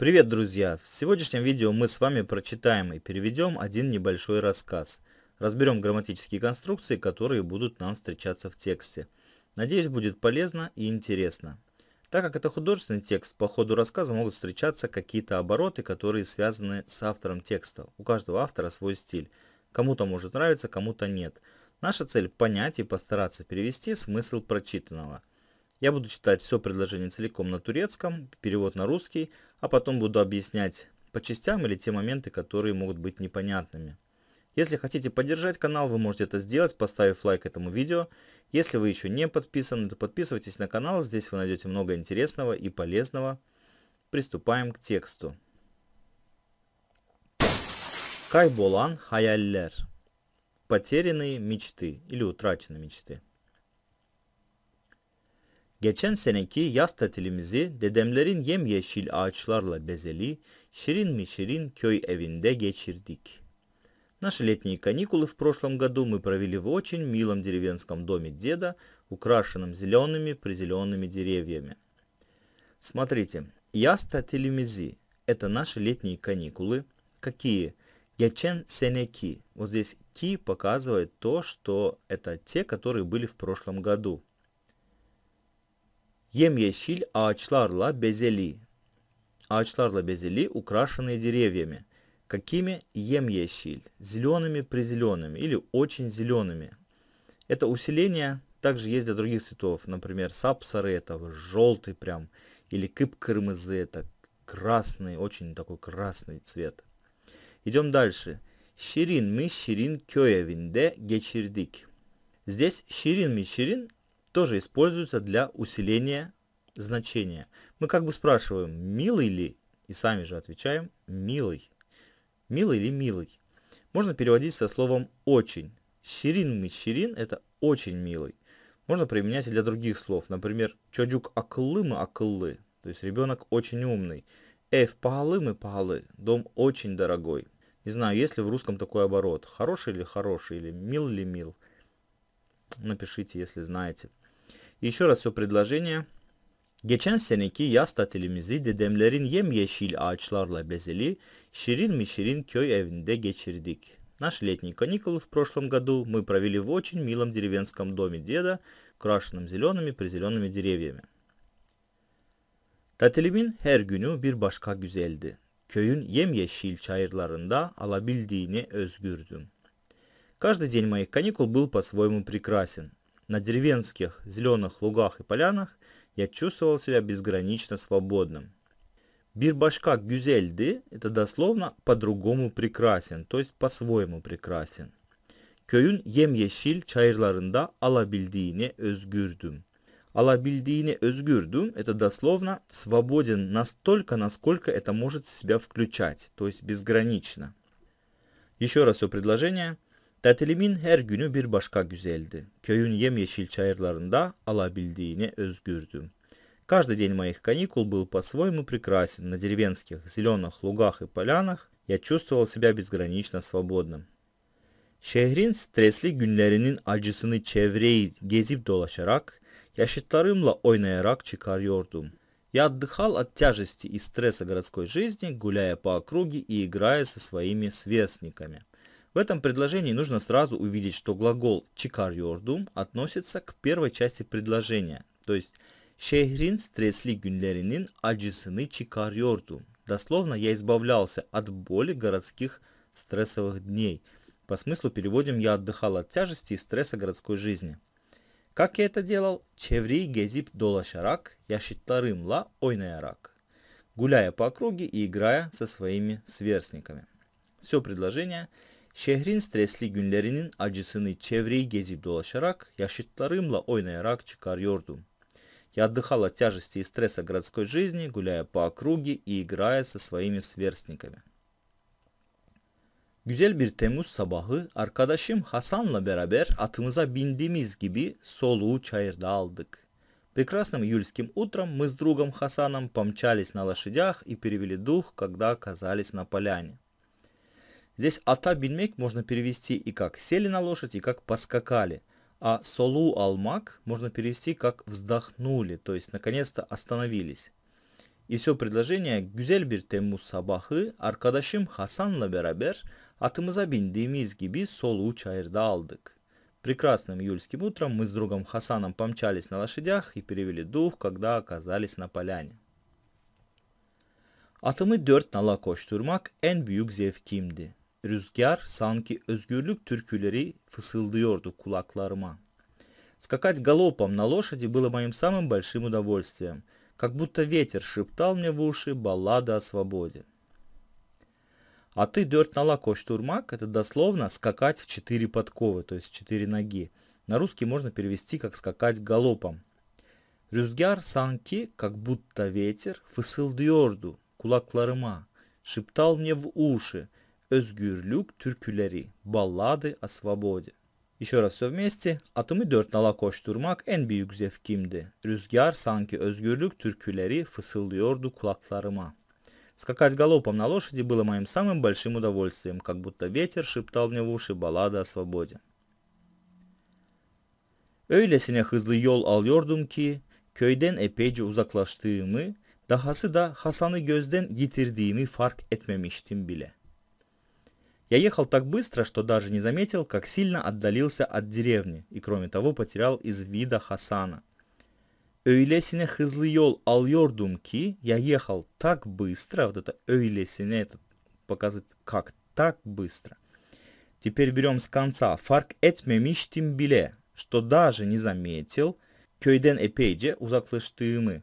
Привет, друзья! В сегодняшнем видео мы с вами прочитаем и переведем один небольшой рассказ. Разберем грамматические конструкции, которые будут нам встречаться в тексте. Надеюсь, будет полезно и интересно. Так как это художественный текст, по ходу рассказа могут встречаться какие-то обороты, которые связаны с автором текста. У каждого автора свой стиль. Кому-то может нравиться, кому-то нет. Наша цель понять и постараться перевести смысл прочитанного. Я буду читать все предложение целиком на турецком, перевод на русский, а потом буду объяснять по частям или те моменты, которые могут быть непонятными. Если хотите поддержать канал, вы можете это сделать, поставив лайк этому видео. Если вы еще не подписаны, то подписывайтесь на канал, здесь вы найдете много интересного и полезного. Приступаем к тексту. Кайболан хаяллер. Потерянные мечты или утраченные мечты. Geçen seneki yaz tatilimizi dedemlerin yemyeşil ağaçlarla bezeli, şirin mi şirin köy evinde geçirdik. Наши летние каникулы в прошлом году мы провели в очень милом деревенском доме деда, украшенном зелеными призелеными деревьями. Смотрите, яста телемизи – это наши летние каникулы. Какие? Ячен сенеки. Вот здесь ки показывает то, что это те, которые были в прошлом году – Yemyeşil ağaçlarla bezeli. Ağaçlarla bezeli, украшенные деревьями. Какими? Yemyeşil. Зелеными, призелеными или очень зелеными. Это усиление также есть для других цветов. Например, сапсары это желтый прям. Или кып кырмызы это красный, очень такой красный цвет. Идем дальше. Şirin mi şirin köy evinde geçirdik. Здесь şirin mi şirin тоже используется для усиления значения. Мы как бы спрашиваем, милый ли, и сами же отвечаем, милый. Милый или милый. Можно переводить со словом очень. Щирин мы щирин – это очень милый. Можно применять и для других слов. Например, чоджук акылы мы акылы, то есть ребенок очень умный. Эф пахалы мы пахалы, дом очень дорогой. Не знаю, есть ли в русском такой оборот. Хороший или хороший, или мил ли мил. Напишите, если знаете. Еще раз o предложение. Geçen seneki yaz tatilimizi dedemlerin yemyeşil ağaçlarla bezeli şirin mi şirin köy evinde geçirdik. Наши летние каникулы в прошлом году мы провели в очень милом деревенском доме деда, крашенном зелеными призелеными деревьями. Tatilimin her günü bir başka güzeldi. Köyün yemyeşil çayırlarında alabildiğini özgürdüm. Каждый день моих каникул был по-своему прекрасен. На деревенских зеленых лугах и полянах я чувствовал себя безгранично свободным. бирбашка Гюзельды – это дословно «по-другому прекрасен», то есть «по-своему прекрасен». кёюн Köyün yemyeşil çayırlarında alabildiğine özgürdüm. Alabildiğine özgürdüm – это дословно «свободен настолько, насколько это может себя включать», то есть «безгранично». Еще раз все предложение – Tatilimin her günü bir başka güzeldi. Köyün yemyeşil çayırlarında alabildiğine özgürdüm. Каждый день моих каникул был по-своему прекрасен. На деревенских зеленых лугах и полянах я чувствовал себя безгранично свободным. Şehrin stresli günlerinin acısını çevreyi gezip dolaşarak, yaşıtlarımla oynayarak çıkarıyordum. Я отдыхал от тяжести и стресса городской жизни, гуляя по округе и играя со своими сверстниками. В этом предложении нужно сразу увидеть, что глагол чикар йордум относится к первой части предложения, то есть «Шехрин стресli günlerinin acısını çıkarıyordu». Дословно «Я избавлялся от боли городских стрессовых дней». По смыслу переводим «Я отдыхал от тяжести и стресса городской жизни». Как я это делал? Чеври гезип долашарак, я щитарым ла ойнаярак. Гуляя по округе и играя со своими сверстниками. Все предложение – Şehrin stresli günlerinin acısını çevreyi gezip dolaşarak, yaşıtlarımla oynayarak çıkarıyordum. Я отдыхал от тяжести и стресса городской жизни, гуляя по округе и играя со своими сверстниками. Güzel bir Temmuz sabahı arkadaşım Hasan'la beraber atımıza bindiğimiz gibi soluğu çayırda aldık. Прекрасным июльским утром мы с другом Хасаном помчались на лошадях и перевели дух, когда оказались на поляне. Здесь ата бильмек можно перевести и как сели на лошадь, и как поскакали. А солу алмак можно перевести как вздохнули, то есть наконец-то остановились. И все предложение «Гюзель бир теммуз сабахы arkadaşım Хасан'la beraber atımıza bindiğimiz gibi soluğu çayırda aldık». Прекрасным июльским утром мы с другом Хасаном помчались на лошадях и перевели дух, когда оказались на поляне. Atımı dört nala koşturmak en büyük zevkimdi. Rüzgar sanki özgürlük türküleri фысылдıyordu kulaklarıma. Скакать галопом на лошади было моим самым большим удовольствием, как будто ветер шептал мне в уши баллада о свободе. А ты дёрт на лако штурмак – это дословно скакать в четыре подковы, то есть четыре ноги. На русский можно перевести как скакать галопом. Rüzgar санки, как будто ветер, фысылдıyordu, кулакларыма, шептал мне в уши – Özgürlük türküleri, balladı о свободе. Еще раз все вместе. Atımı dört nala koşturmak en büyük zevkimdi. Rüzgar sanki özgürlük türküleri fısıldıyordu kulaklarıma. Скакать галопом на лошади было моим самым большим удовольствием, как будто ветер шептал мне в уши баллады о свободе. Öylesine hızlı yol alıyordum ki köyden epeyce uzaklaştığımı, dahası da Hasan'ı gözden yitirdiğimi fark etmemiştim bile. Я ехал так быстро, что даже не заметил, как сильно отдалился от деревни и, кроме того, потерял из вида Хасана. Эйлесине хызлыйол алйордум я ехал так быстро, вот это өйлесіне, это показывает как, так быстро. Теперь берем с конца. Фарк этме миштим биле, что даже не заметил, кёйден эпейде узаклыштымы,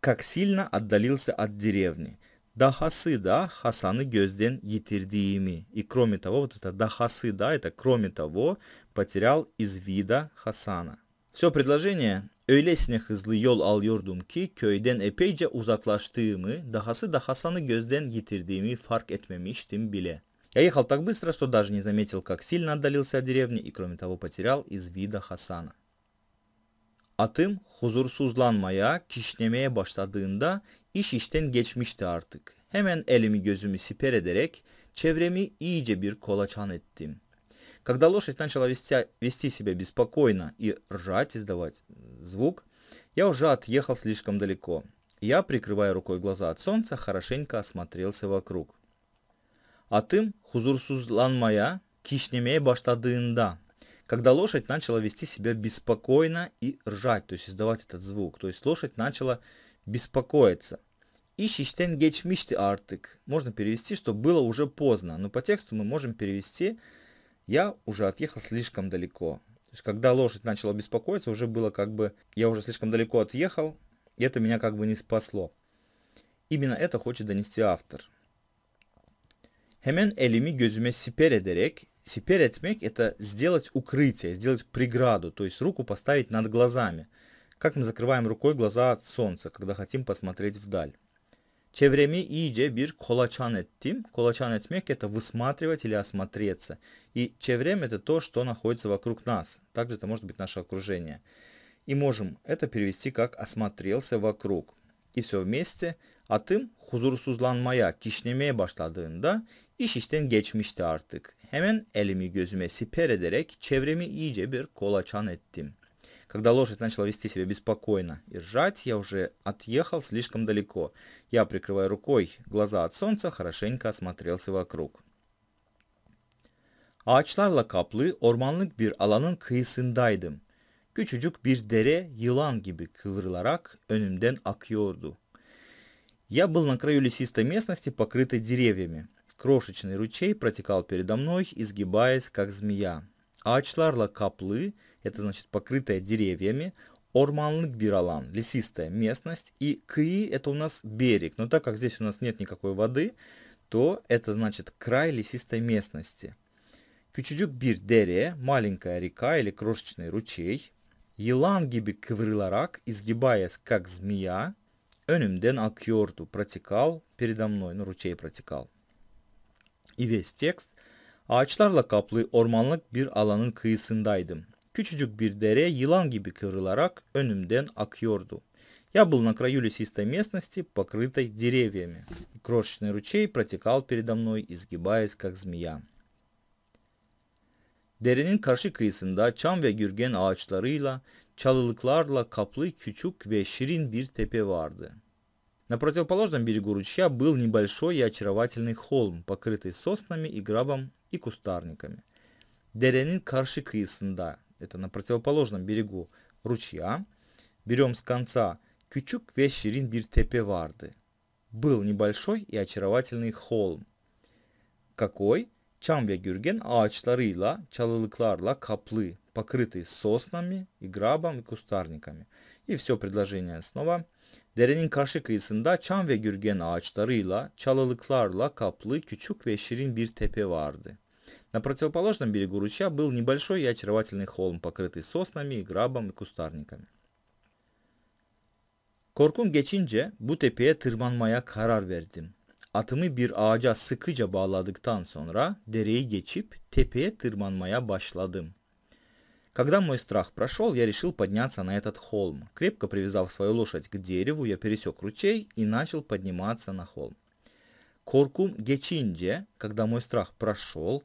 как сильно отдалился от деревни дахасы да, хасаны гёзден yitirdiğimi. И кроме того, вот это дахасы да, это кроме того, потерял из вида хасана. Все предложение Öylesine hızlı yol alıyordum ki köyden epeyce uzaklaştığımı, dahası da Hasan'ı gözden yitirdiğimi fark etmemiştim bile. Я ехал так быстро, что даже не заметил, как сильно отдалился от деревни и, кроме того, потерял из вида Хасана. Atım huzursuzlanmaya, kişnemeye başladığında İş işten geçmişti artık. Hemen elimi gözümü siper ederek çevremi iyice bir колочан ettim. Когда лошадь начала вести, вести себя беспокойно и ржать, издавать звук, я уже отъехал слишком далеко. Я, прикрывая рукой глаза от солнца, хорошенько осмотрелся вокруг. А Атым хузурсузланмая кишнеме баштадында. Когда лошадь начала вести себя беспокойно и ржать, то есть издавать этот звук. То есть лошадь начала беспокоиться. Ищиштен гечмишти артык. Можно перевести, что было уже поздно. Но по тексту мы можем перевести «я уже отъехал слишком далеко». То есть, когда лошадь начала беспокоиться, уже было как бы «я уже слишком далеко отъехал», и это меня как бы не спасло. Именно это хочет донести автор. Хемен elimi gözüme сипередерек. ederek, это сделать укрытие, сделать преграду, то есть руку поставить над глазами – как мы закрываем рукой глаза от солнца, когда хотим посмотреть вдаль. Çevremi iyice bir kolaçan ettim. Kolaçan etmek – это высматривать или осмотреться. И çevrem – это то, что находится вокруг нас. Также это может быть наше окружение. И можем это перевести как «осмотрелся вокруг». И все вместе «Atım huzursuzlanmaya, kişnemeye başladığında iş işten geçmişti artık. Hemen elimi gözüme siper ederek çevremi iyice bir kolaçan ettim.'' Когда лошадь начала вести себя беспокойно и ржать, я уже отъехал слишком далеко. Я, прикрывая рукой глаза от солнца, хорошенько осмотрелся вокруг. Ağaçlarla kaplı ormanlık bir alanın kıyısındaydım. Küçücük bir dere yılan gibi kıvrılarak önümden akıyordu. Я был на краю лесистой местности, покрытой деревьями. Крошечный ручей протекал передо мной, изгибаясь, как змея. Ачларла каплы – это значит покрытая деревьями, Орманлык Биралан, лесистая местность, и Кии это у нас берег, но так как здесь у нас нет никакой воды, то это значит край лесистой местности. Кючуджук бир дере, маленькая река или крошечный ручей. Елангиби кврыларак, изгибаясь как змея. Önümden акьорту протекал, передо мной, ну ручей протекал. И весь текст. Ağaçlarla каплы ormanlık бир аланын kıyısındaydım. Küçücük bir dere yılan gibi kıvrılarak önümden akıyordu. Я был на краю лесистой местности, покрытой деревьями. И крошечный ручей протекал передо мной, изгибаясь как змея. Derenin karşı kıyısında çam ve Гюрген ağaçlarıyla, çalılıklarla kaplı küçük ve şirin bir tepe vardı. На противоположном берегу ручья был небольшой и очаровательный холм, покрытый соснами и грабом и кустарниками. Derenin karşı kıyısında это на противоположном берегу ручья. Берем с конца Küçük ve Şirin bir tepe vardı. Был небольшой и очаровательный холм. Какой? Çam ve Gürgen ağaçlarıyla, çalılıklarla kaplı, покрытый соснами и грабом и кустарниками. И все предложение снова. Derenin karşı kıyısında çam ve gürgen ağaçlarıyla, çalılıklarla kaplı küçük ve şirin bir tepe vardı. На противоположном берегу ручья был небольшой и очаровательный холм, покрытый соснами, грабом и кустарниками. Korkum geçince bu tepeye tırmanmaya karar verdim. Atımı bir ağaca sıkıca bağladıktan sonra dereyi geçip tepeye tırmanmaya başladım. Когда мой страх прошел, я решил подняться на этот холм. Крепко привязав свою лошадь к дереву, я пересек ручей и начал подниматься на холм. Коркум гечинде, когда мой страх прошел,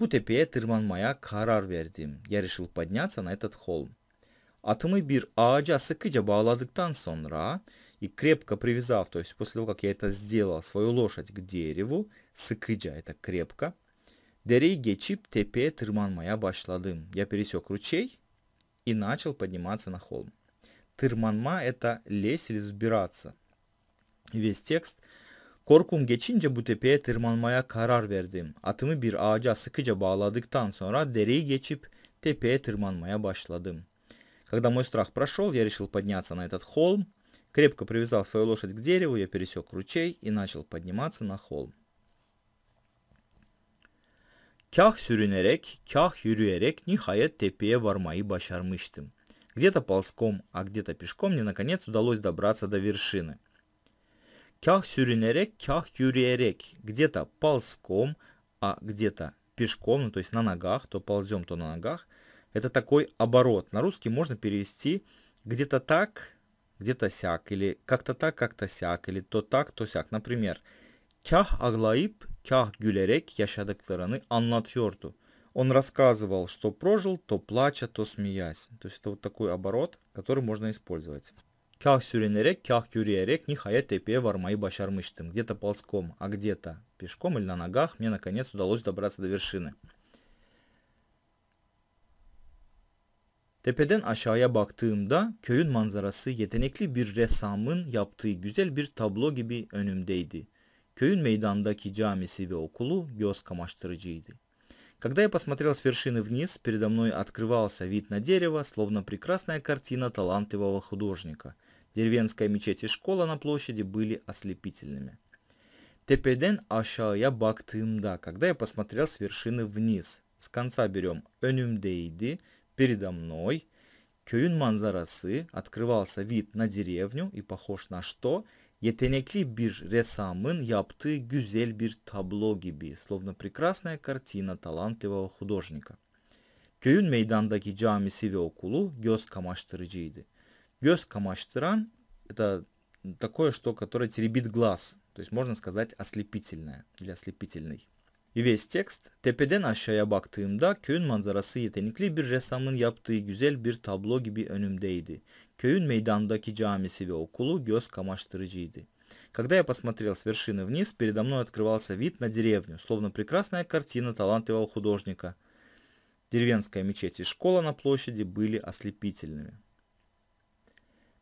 Bu tepeye tırmanmaya karar verdim. Yarışıl подняться на этот холм. Atımı bir ağaca sıkıca bağladıktan sonra и крепко привязав, то есть после того, как я это сделал, свою лошадь к дереву, sıkıca это крепко, Dereyi geçip tepeye tırmanmaya башладым. Я пересек ручей и начал подниматься на холм. Тырманма – это лезть или взбираться. Весь текст Korkum geçince bu tepeye tırmanmaya karar verdim. Atımı bir ağaca sıkıca bağladıktan sonra dereyi geçip тепе тырманмая башлады. Когда мой страх прошел, я решил подняться на этот холм. Крепко привязал свою лошадь к дереву, я пересек ручей и начал подниматься на холм. Kah sürünerek, kah yürüyerek nihayet tepeye varmayı başarmıştım. Где-то ползком, а где-то пешком мне наконец удалось добраться до вершины. Кях сюринерек, кях юриерек. Где-то ползком, а где-то пешком, ну, то есть на ногах, то ползем, то на ногах. Это такой оборот. На русский можно перевести где-то так, где-то сяк, или как-то так, как-то сяк, или то так, то сяк. Например, Kah aglayıp kah gülerek yaşadıklarını anlatıyordu. Он рассказывал, что прожил, то плача, то смеясь. То есть это вот такой оборот, который можно использовать. Kah sürünerek, kah yürüyerek nihayet тепе varmayı başarmıştım. Где-то ползком, а где-то пешком или на ногах мне наконец удалось добраться до вершины. Tepeden aşağıya baktığımda köyün manzarası yetenekli bir ressamın yaptığı güzel bir tablo gibi önümdeydi. Köyün meydandaki camisi ve okulu göz kamaştırıcıydı. Когда я посмотрел с вершины вниз, передо мной открывался вид на дерево, словно прекрасная картина талантливого художника – Деревенская мечеть и школа на площади были ослепительными. Тепеден aşağıya бактымда, когда я посмотрел с вершины вниз, с конца берем önümdeydi, передо мной, кёюн манзарасы, открывался вид на деревню и похож на что? Yetenekli bir ressamın yaptığı güzel bir tablo gibi, словно прекрасная картина талантливого художника. Köyün meydandaki camisi ve okulu göz kamaştırıcıydı. Göz kamaştıran – это такое, что, которое теребит глаз, то есть можно сказать ослепительное или ослепительный. И весь текст tepeden aşağıya baktığımda köyün manzarası yetenekli bir ressamın yaptığı güzel bir tablo gibi önümdeydi. Köyün meydandaki camisi ve okulu göz kamaştırıcıydı. Когда я посмотрел с вершины вниз, передо мной открывался вид на деревню, словно прекрасная картина талантливого художника. Деревенская мечеть и школа на площади были ослепительными.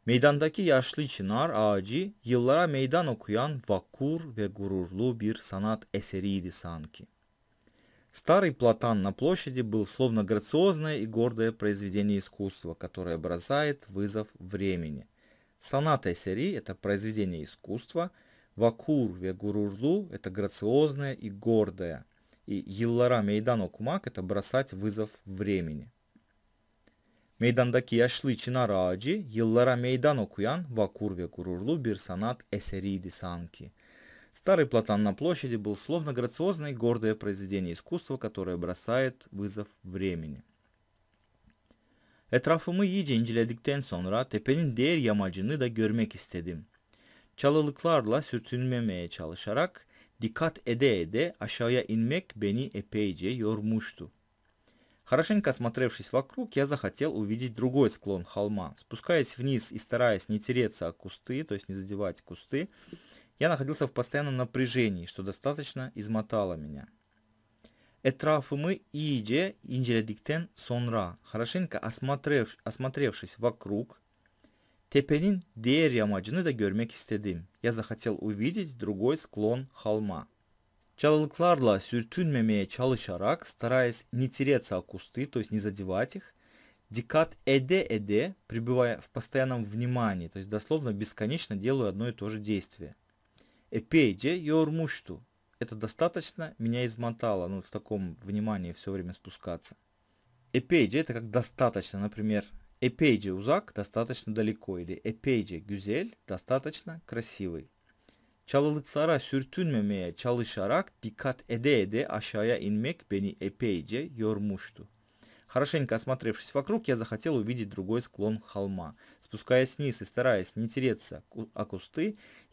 Meydandaki yaşlı çınar ağacı yıllara meydan okuyan vakur ve gururlu bir sanat eseriydi sanki. Старый платан на площади был словно грациозное и гордое произведение искусства, которое бросает вызов времени. Соната эсери – это произведение искусства, вакур ве гурурлу – это грациозное и гордое, и Йиллара Мейдан Окумак – это бросать вызов времени. Meydandaki yaşlı çınar ağacı yıllara meydan okuyan vakur ve gururlu bir sanat eseriydi sanki. Старый платан на площади был словно грациозное и гордое произведение искусства, которое бросает вызов времени. Etrafımı iyice inceledikten sonra tepenin diğer yamacını da görmek istedim. Çalılıklarla sürtünmemeye çalışarak dikkat ede ede aşağıya inmek beni epeyce yormuştu. Хорошенько осмотревшись вокруг, я захотел увидеть другой склон холма. Спускаясь вниз и стараясь не тереться о кусты, то есть не задевать кусты, я находился в постоянном напряжении, что достаточно измотало меня. Этрафумы иде инжеледиктен сонра. Хорошенько осмотрев, осмотревшись вокруг, Tepenin diğer yamacını da görmek Я захотел увидеть другой склон холма. Çalılıklarla sürtünmemeye чалышарак, стараясь не тереться о кусты, то есть не задевать их, декат эде эде, пребывая в постоянном внимании, то есть дословно бесконечно делаю одно и то же действие. Эпейдже йормушту. Это достаточно, меня измотало, ну в таком внимании все время спускаться. Эпейдже это как достаточно, например, эпейдже узак достаточно далеко или эпейдже гюзель достаточно красивый. Çalılıklara sürtünmemeye çalışarak dikkat ede ede aşağıya inmek beni epeyce yormuştu. Хорошенько осмотревшись вокруг, я захотел увидеть другой склон холма. Спускаясь вниз и стараясь не тереться о кусты,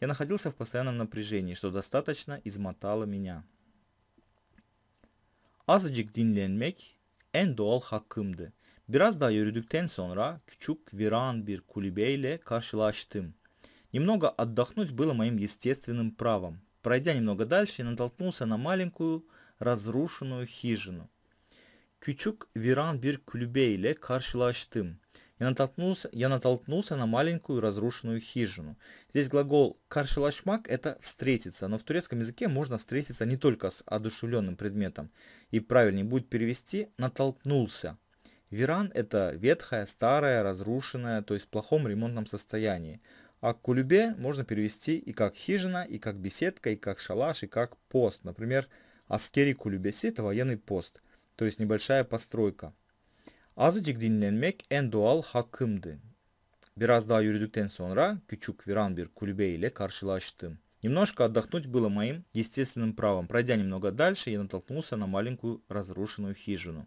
я находился в постоянном напряжении, что достаточно измотало меня. Azıcık dinlenmek en doğal hakkımdı. Biraz daha yürüdükten sonra küçük viran bir kulübeyle karşılaştım. Немного отдохнуть было моим естественным правом. Пройдя немного дальше, я натолкнулся на маленькую разрушенную хижину. Küçük viran bir kulübeyle karşılaştım. Я натолкнулся, я натолкнулся на маленькую разрушенную хижину. Здесь глагол «каршелашмак» — это «встретиться», но в турецком языке можно встретиться не только с одушевленным предметом. И правильнее будет перевести «натолкнулся». Виран – это ветхая, старая, разрушенная, то есть в плохом ремонтном состоянии. А кулюбе можно перевести и как хижина, и как беседка, и как шалаш, и как пост. Например, аскери кулюбеси – это военный пост, то есть небольшая постройка. Azıcık dinlenmek en хакымды hakkımdı. Biraz daha yürüdükten sonra küçük viran bir kulübe Немножко отдохнуть было моим естественным правом. Пройдя немного дальше, я натолкнулся на маленькую разрушенную хижину.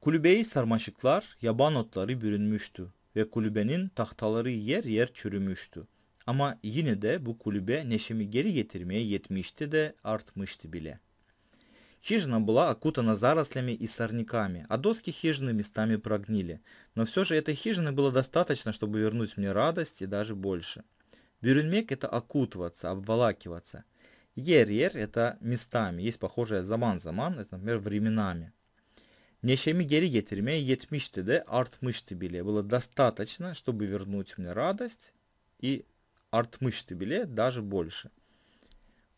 Kulübeyi sarmaşıklar, yaban otları bürünmüştü ve kulübenin tahtaları yer yer çürümüştü. Ama yine de bu kulübe neşemi geri getirmeye yetmişti de artmıştı bile. Хижина была окутана зарослями и сорняками, а доски хижины местами прогнили. Но все же этой хижины было достаточно, чтобы вернуть мне радость и даже больше. Бюрюнмек – это окутываться, обволакиваться. Ер-ер – это местами, есть похожее заман-заман, это, например, временами. Неşemi geri getirmeye yetmişti de artmıştı bile. Было достаточно, чтобы вернуть мне радость и artmıştı bile, даже больше.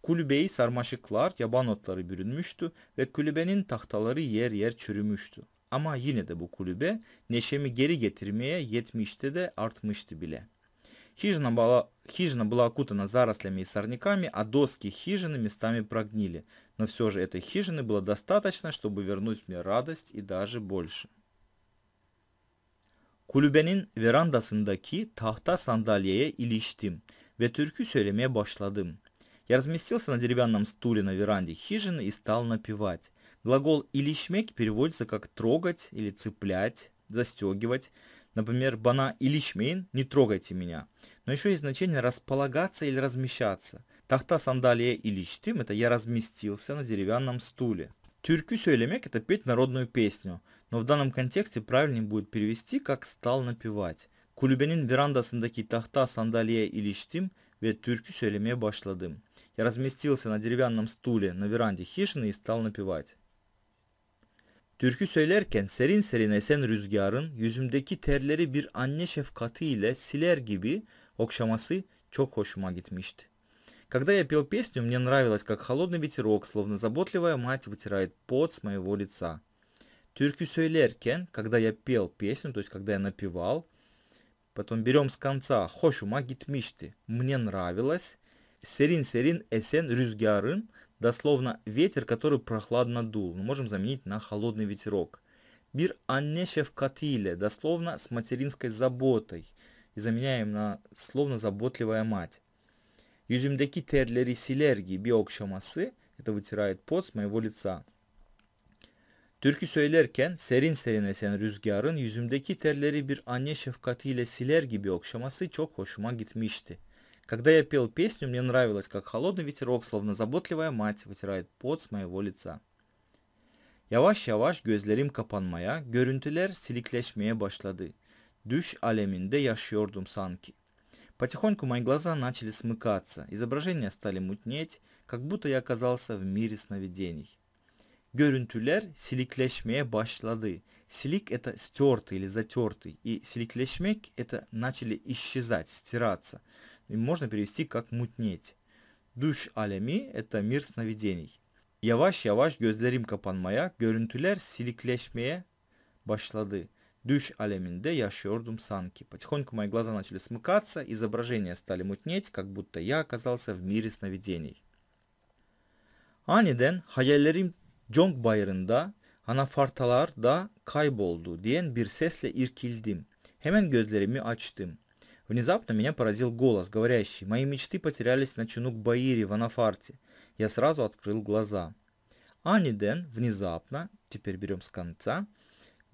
Kulübeyi sarmaşıklar, yaban otları bürünmüştü ve kulübenin tahtaları yer yer çürümüştü. Ama yine de bu kulübe neşemi geri getirmeye yetmişti de artmıştı бile. Хижина была, хижина была окутана зарослями и сорняками, а доски хижины местами прогнили. но все же этой хижины было достаточно, чтобы вернуть мне радость и даже больше. Kulübenin верандасındaki tahta sandalyeye iliştim ve türkü söylemeye başladım. Я разместился на деревянном стуле на веранде хижины и стал напевать. Глагол «илишмек» переводится как «трогать» или «цеплять», «застегивать». Например, «бана илишмейн» – «не трогайте меня». Но еще есть значение «располагаться» или «размещаться». Tahta sandalyeye iliştim – это я разместился на деревянном стуле. Тюркю söylemek – это петь народную песню, но в данном контексте правильнее будет перевести как «стал напевать». Kulübenin верандасındaki tahta sandalyeye iliştim ve türkü söylemeye başladım. Я разместился на деревянном стуле на веранде хижины и стал напевать. Türkü söylerken serin serin esen rüzgarın yüzümdeki terleri bir anne şefkati ile siler gibi okşaması çok hoşuma gitmişti. Когда я пел песню, мне нравилось, как холодный ветерок, словно заботливая мать, вытирает пот с моего лица. Тюркю Сөйлеркен, когда я пел песню, то есть когда я напевал, потом берем с конца Хошу Магит Мишты, мне нравилось, Серин Серин Эсен Рюзгярын, дословно ветер, который прохладно дул, мы ну, можем заменить на холодный ветерок. Бир Аннешев Катиле, дословно с материнской заботой, и заменяем на словно заботливая мать. Yüzümdeki terleri siler gibi okşaması, это вытирает пот с моего лица. Türkü söylerken serin serin esen rüzgarın yüzümdeki terleri bir anne şefkatiyle siler gibi okşaması çok hoşuma gitmişti. Когда я пел песню, мне нравилось, как холодный ветерок, словно заботливая мать, вытирает пот с моего лица. Yavaş yavaş gözlerim kapanmaya, görüntüler silikleşmeye başladı. Düş aleminde yaşıyordum sanki. Потихоньку мои глаза начали смыкаться, изображения стали мутнеть, как будто я оказался в мире сновидений. Görüntüler silikleşmeye başladı. Silik – это стертый или затертый, и silikleşmek – это начали исчезать, стираться. И можно перевести как мутнеть. Душ алеми – это мир сновидений. Яваш яваш yavaş gözlerim моя görüntüler silikleşmeye başladı. Düş aleminde yaşıyordum санки. Потихоньку мои глаза начали смыкаться, изображения стали мутнеть, как будто я оказался в мире сновидений. Aniden hayallerim Jong Bayırı'nda anafartalarda kayboldu diyen bir sesle irkildim. Hemen gözlerimi açtım. Внезапно меня поразил голос, говорящий «Мои мечты потерялись на Чунук-Баире в Анафарте». Я сразу открыл глаза. Аниден внезапно, теперь берем с конца –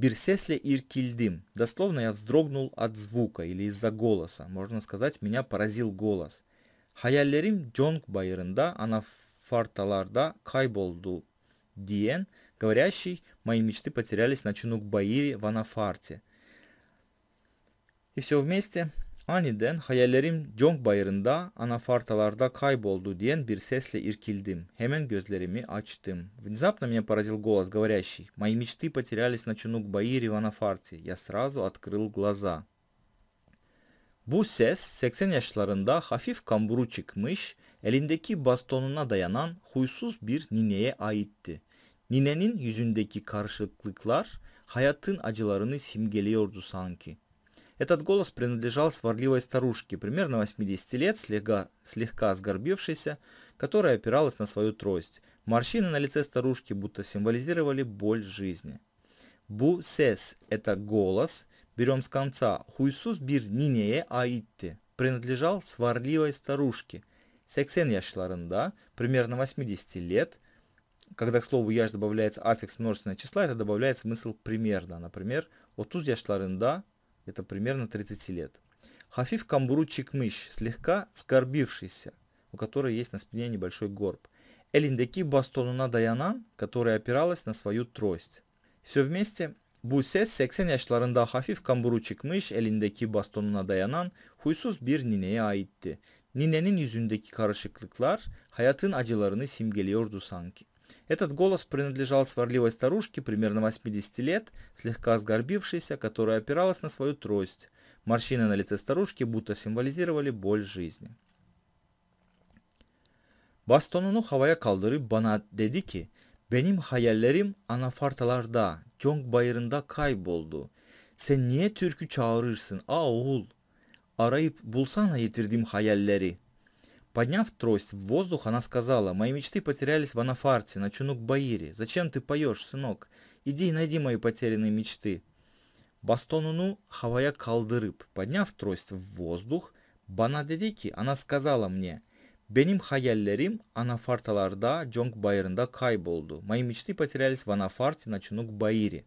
Бирсесле Иркильдим. Дословно я вздрогнул от звука или из-за голоса. Можно сказать, меня поразил голос. Hayallerim Джонг Байрында, она фарталарда кайболду диен, говорящий, мои мечты потерялись на Чунук Баире в Анафарте. И все вместе Aniden hayallerim Jong bayırında anafartalarda kayboldu diyen bir sesle irkildim. Hemen gözlerimi açtım. Внезапно меня поразил голос, говорящий. Мои мечты потерялись на Чунук-Баире в анафарте. Я сразу открыл глаза. Bu ses 80 yaşlarında hafif kamburu çıkmış, elindeki bastonuna dayanan huysuz bir nineye aitti. Ninenin yüzündeki karışıklıklar hayatın acılarını simgeliyordu sanki. Этот голос принадлежал сварливой старушке, примерно 80 лет, слегка, слегка сгорбившейся, которая опиралась на свою трость. Морщины на лице старушки будто символизировали боль жизни. Бу-сес – это голос, берем с конца. Хуйсус бир нинее аитте – принадлежал сварливой старушке. Сексен яшларында, примерно 80 лет – когда к слову яш добавляется аффикс множественного числа, это добавляет смысл примерно. Например, отуз яшларында это примерно 30 лет. Хафиф Камбру Чикмыш, слегка скорбившийся, у которой есть на спине небольшой горб. Элиндеки Бастонуна Даянан, которая опиралась на свою трость. Все вместе Bu ses 80 yaşlarında hafif kamburu çıkmış, elindeki bastonuna dayanan huysuz bir nineye aitti. Ninenin yüzündeki karışıklıklar hayatın acılarını simgeliyordu этот голос принадлежал сварливой старушке примерно 80 лет, слегка сгорбившейся, которая опиралась на свою трость. Морщины на лице старушки будто символизировали боль жизни. Bastonu'nu Хавая Калдыры bana Дедики Беним benim Анафарталарда anafartalarda, Cong Кай болду Сен niye türkü çağırırsın, aa oğul? Arayıp bulsana yitirdiğim hayalleri.'' Подняв трость в воздух, она сказала, «Мои мечты потерялись в Анафарте, на Чунук-Баире. Зачем ты поешь, сынок? Иди и найди мои потерянные мечты». Бастонуну Хавая Калдырып, подняв трость в воздух, Банадедики, она сказала мне, Беним хаяллерим анафарталарда Anafartalarda, Jongbayır'ında кайболду. Мои мечты потерялись в Анафарте на Чунук-Баире.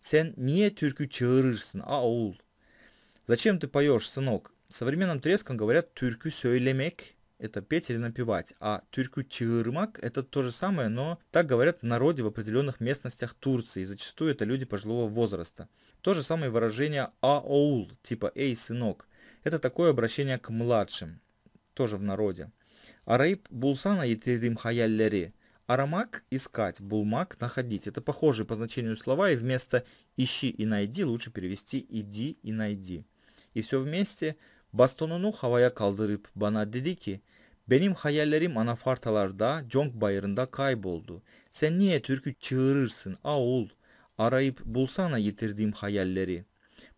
Сен niye türkü çağırırsın, аул? Зачем ты поешь, сынок? В современном турецком говорят «türkü сөйлемек это петь или напевать, а тюрку чырмак это то же самое, но так говорят в народе в определенных местностях Турции, и зачастую это люди пожилого возраста. То же самое выражение аоул, типа «эй, сынок», это такое обращение к младшим, тоже в народе. Арайб булсана и тедим хаяллери. Арамак – искать, булмак – находить. Это похожие по значению слова, и вместо «ищи и найди» лучше перевести «иди и найди». И все вместе – Bastonunu havaya kaldırıp bana dedi ki benim hayallerim anafartalarda, Conk bayırında kayboldu. Sen niye türkü çığırırsın aul? Arayıp bulsana yitirdiğim hayalleri.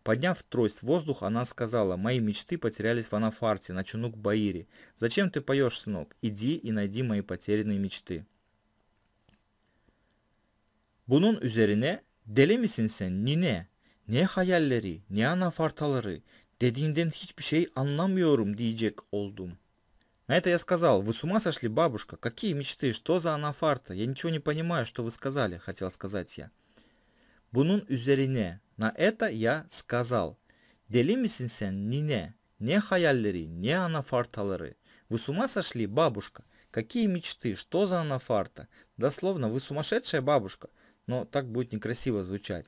Подняв трость в воздух, она сказала, «Мои мечты потерялись в анафарте, на чунук Баире. Зачем ты поешь, сынок? Иди и найди мои потерянные мечты». Bunun üzerine, deli misin sen nine? Ne hayalleri, ne anafartaları, Dediğinden hiçbir şey anlamıyorum diyecek oldum. На это я сказал, вы с ума сошли, бабушка? Какие мечты? Что за анафарта? Я ничего не понимаю, что вы сказали, хотел сказать я. Бунун üzerine, на это я сказал. Deli misin sen nine? Ne hayalleri, ne анафартaları? Вы с ума сошли, бабушка? Какие мечты? Что за анафарта? Дословно, вы сумасшедшая бабушка. Но так будет некрасиво звучать.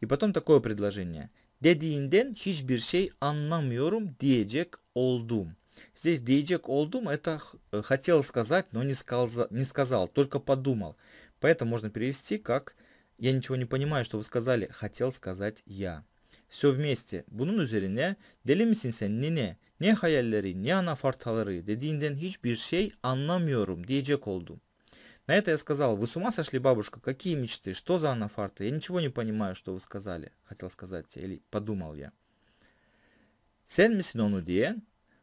И потом такое предложение. dediğinden hiçbir şey anlamıyorum diyecek oldum. Здесь diyecek oldum это хотел сказать, но не сказал, не сказал, только подумал. Поэтому можно перевести как я ничего не понимаю, что вы сказали, хотел сказать я. Все вместе. Bunun üzerine deli misin sen nene? Ne hayalleri, ne anafartaları dediğinden hiçbir şey anlamıyorum diyecek oldum. На это я сказал, вы с ума сошли, бабушка, какие мечты, что за анафарты, я ничего не понимаю, что вы сказали, хотел сказать или подумал я. Sen misin onu diyen,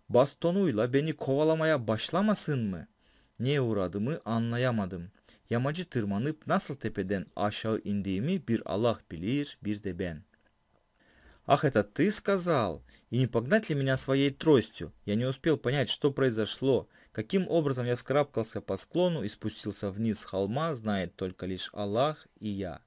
bastonuyla beni kovalamaya başlamasın mı? Neye uğradığımı anlayamadım. Yamacı tırmanıp nasıl tepeden aşağı indiğimi bir Allah bilir, bir de ben. Ах, это ты сказал? И не погнать ли меня своей тростью? Я не успел понять, что произошло. Каким образом я вкрапкался по склону и спустился вниз с холма, знает только лишь Аллах и я.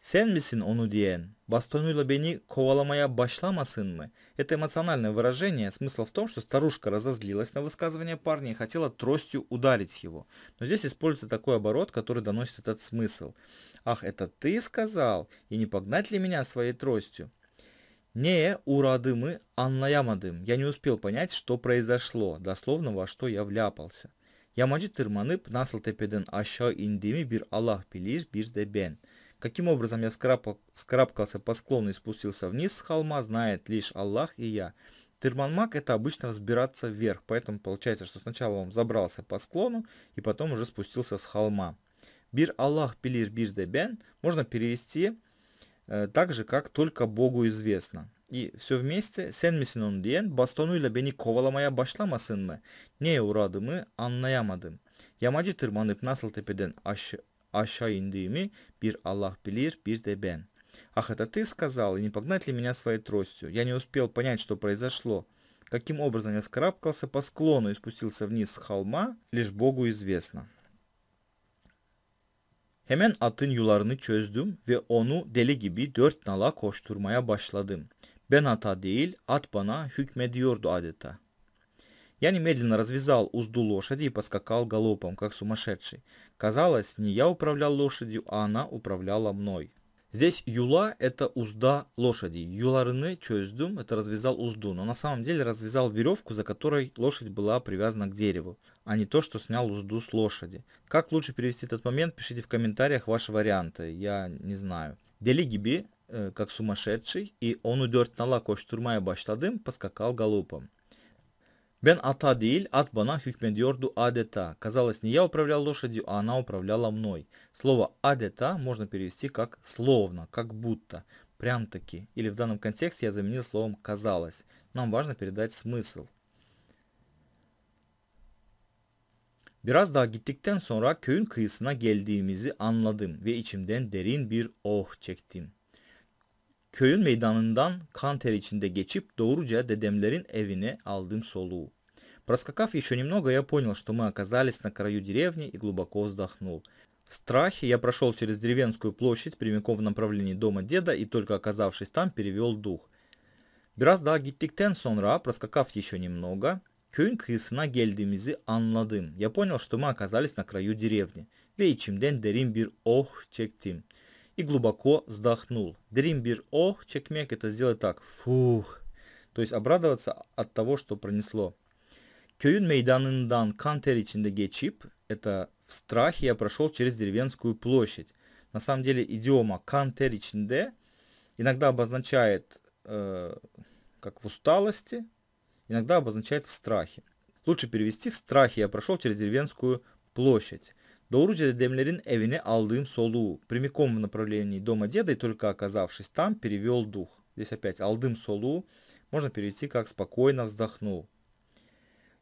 Sen misin onu diyen? Бастонуйла бени kovalamaya başlamasın mı? Это эмоциональное выражение. Смысл в том, что старушка разозлилась на высказывание парня и хотела тростью ударить его. Но здесь используется такой оборот, который доносит этот смысл. Ах, это ты сказал? И не погнать ли меня своей тростью? Нее урадымы анлаямадым. Я не успел понять, что произошло, дословно во что я вляпался. Yamacı tırmanıp nasıl tepeden аща indiğimi бир Аллах пилир bir de ben. Каким образом я скрапал, скрапкался по склону и спустился вниз с холма, знает лишь Аллах и я. Тырманмак это обычно взбираться вверх, поэтому получается, что сначала он забрался по склону и потом уже спустился с холма. Бир Аллах пилир бир бен можно перевести Э, так же, как только Богу известно. И все вместе sen misin onu diyen bastonuyla beni kovalamaya мы mı? Neye uğradığımı anlayamadım. Yamacı tırmanıp nasıl tepeden aşağı, aşağı indiğimi bir Allah bilir bir de ben. Ах, это ты сказал, и не погнать ли меня своей тростью? Я не успел понять, что произошло. Каким образом я вскарабкался по склону и спустился вниз с холма, лишь Богу известно. Hemen atın yularını çözdüm ve onu deli gibi dört nala koşturmaya başladım. Ben ata değil, at бана hükmediyordu adeta. Я немедленно развязал узду лошади и поскакал галопом, как сумасшедший. Казалось, не я управлял лошадью, а она управляла мной. Здесь юла – это узда лошади. Юларны чөздюм – это развязал узду, но на самом деле развязал веревку, за которой лошадь была привязана к дереву а не то, что снял узду с лошади. Как лучше перевести этот момент, пишите в комментариях ваши варианты, я не знаю. Делигиби, э, как сумасшедший, и он на лакош nala koşturmaya başladım, поскакал галопом. Бен ata değil, at bana hükmediyordu adeta. Казалось, не я управлял лошадью, а она управляла мной. Слово Адета можно перевести как «словно», как «будто», «прям-таки». Или в данном контексте я заменил словом «казалось». Нам важно передать смысл. Biraz daha gittikten sonra köyün kıyısına geldiğimizi anladım ve içimden derin bir oh çektim. Köyün meydanından kan ter içinde geçip doğruca dedemlerin evine aldım soluğu. Проскакав еще немного, я понял, что мы оказались на краю деревни и глубоко вздохнул. В страхе я прошел через деревенскую площадь прямиком в направлении дома деда и только оказавшись там, перевел дух. Biraz daha gittikten sonra, проскакав еще немного, Köyün kıyısına geldiğimizi anladım. Я понял, что мы оказались на краю деревни. Ve içimden derin bir oh çektim. И глубоко вздохнул. Derin bir oh çekmek это сделать так. Фух. То есть обрадоваться от того, что пронесло. Köyün meydanından kan ter içinde geçip, это в страхе я прошел через деревенскую площадь. На самом деле идиома kan ter içinde иногда обозначает э, как в усталости, иногда обозначает в страхе. Лучше перевести в страхе я прошел через деревенскую площадь. Doğruca dedemlerin evine алдым солу. прямиком в направлении дома деда и только оказавшись там, перевел дух. Здесь опять алдым солу можно перевести как спокойно вздохнул.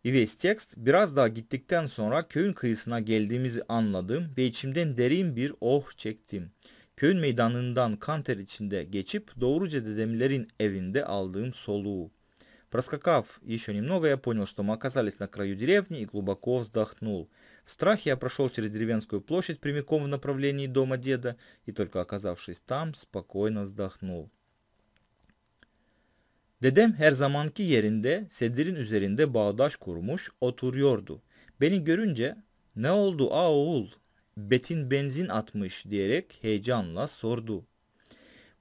И весь текст. Biraz daha gittikten sonra köyün kıyısına geldiğimizi anladım ve içimden derin bir oh çektim. Köyün meydanından kanter içinde geçip doğruca dedemlerin evinde aldığım soluğu. Проскакав еще немного, я понял, что мы оказались на краю деревни и глубоко вздохнул. В страхе я прошел через деревенскую площадь прямиком в направлении дома деда и только оказавшись там, спокойно вздохнул. Dedem her zamanki yerinde sedirin üzerinde bağdaş kurmuş oturuyordu. Beni görünce ne oldu a oğul? Betin benzin atmış diyerek heyecanla sordu.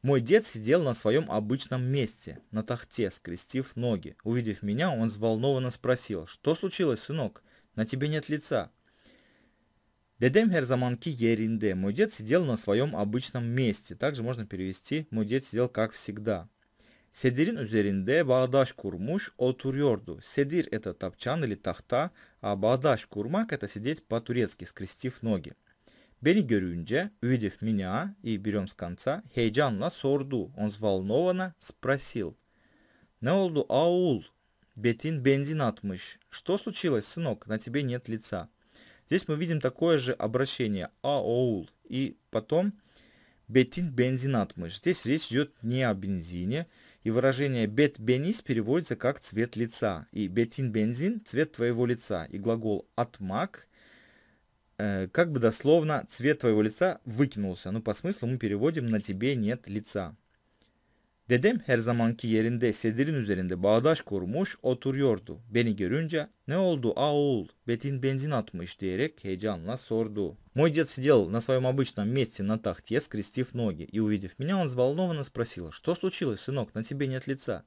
Мой дед сидел на своем обычном месте, на тахте, скрестив ноги. Увидев меня, он взволнованно спросил, «Что случилось, сынок? На тебе нет лица». Дедем Херзаманки Еринде. Мой дед сидел на своем обычном месте. Также можно перевести «Мой дед сидел как всегда». Седирин üzerinde bağdaş kurmuş oturuyordu. Седир это топчан или тахта, а bağdaş kurmak – это сидеть по-турецки, скрестив ноги. Бери görünce, увидев меня и берем с конца, heyecanla sordu. Он взволнованно спросил. «Не oldu аул?» Бетин бензин atmış. «Что случилось, сынок? На тебе нет лица». Здесь мы видим такое же обращение «аул» и потом «бетин бензин atmış». Здесь речь идет не о бензине, и выражение «бет бенис» переводится как «цвет лица», и «бетин бензин» – «цвет твоего лица», и глагол "отмак". Э, как бы дословно цвет твоего лица выкинулся, но ну, по смыслу мы переводим на тебе нет лица. Dedem her zamanki yerinde sedirin üzerinde bağdaş kurmuş oturuyordu. Beni görünce ne oldu aul Betin benzin atmış diyerek heyecanla sordu. Мой дед сидел на своем обычном месте на тахте, скрестив ноги, и увидев меня, он взволнованно спросил, что случилось, сынок, на тебе нет лица.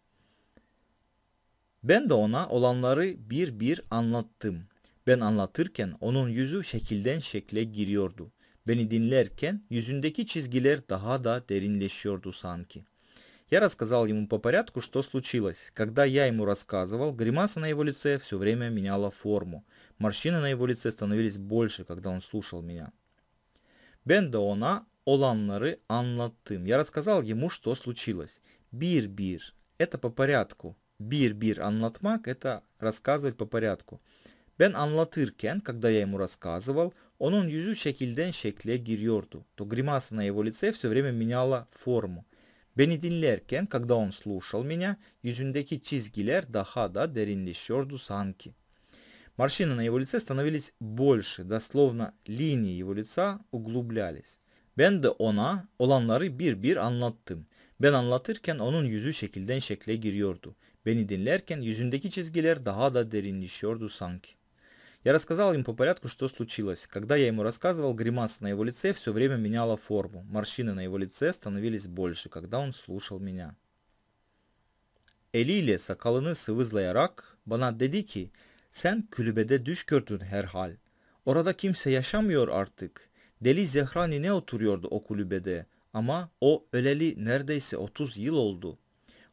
Ben de ona olanları bir bir anlattım. Ben anlatırken onun yüzü şekilden şekle giriyordu. Beni dinlerken yüzündeki çizgiler daha da derinleşiyordu sanki. Я рассказал ему по порядку, что случилось. Когда я ему рассказывал, гримаса на его лице все время меняла форму. Морщины на его лице становились больше, когда он слушал меня. Бен да она olanları anlattım. Я рассказал ему, что случилось. Бир бир. Это по порядку. Бир бир. Anlatmak – это рассказывать по порядку. Ben anlatırken, когда я ему рассказывал, onun yüzü şekilden şekle giriyordu. То гримаса на его лице все время меняла форму. Beni dinlerken, когда он слушал меня, yüzündeki çizgiler daha da derinleşiyordu sanki. Морщины на его лице становились больше, дословно линии его лица углублялись. Ben de ona olanları bir bir anlattım. Ben anlatırken onun yüzü şekilden şekle giriyordu. Beni dinlerken yüzündeki çizgiler daha da derinleşiyordu sanki. Я рассказал им по порядку, что случилось. Когда я ему рассказывал, гримаса на его лице все время меняла форму. Морщины на его лице становились больше, когда он слушал меня. Элиле sakalını sıvızlayarak bana dedi ki sen kulübede düş gördün herhal. Orada kimse yaşamıyor artık. Deli Zehrani ne oturuyordu o kulübede ama o öleli neredeyse 30 yıl oldu.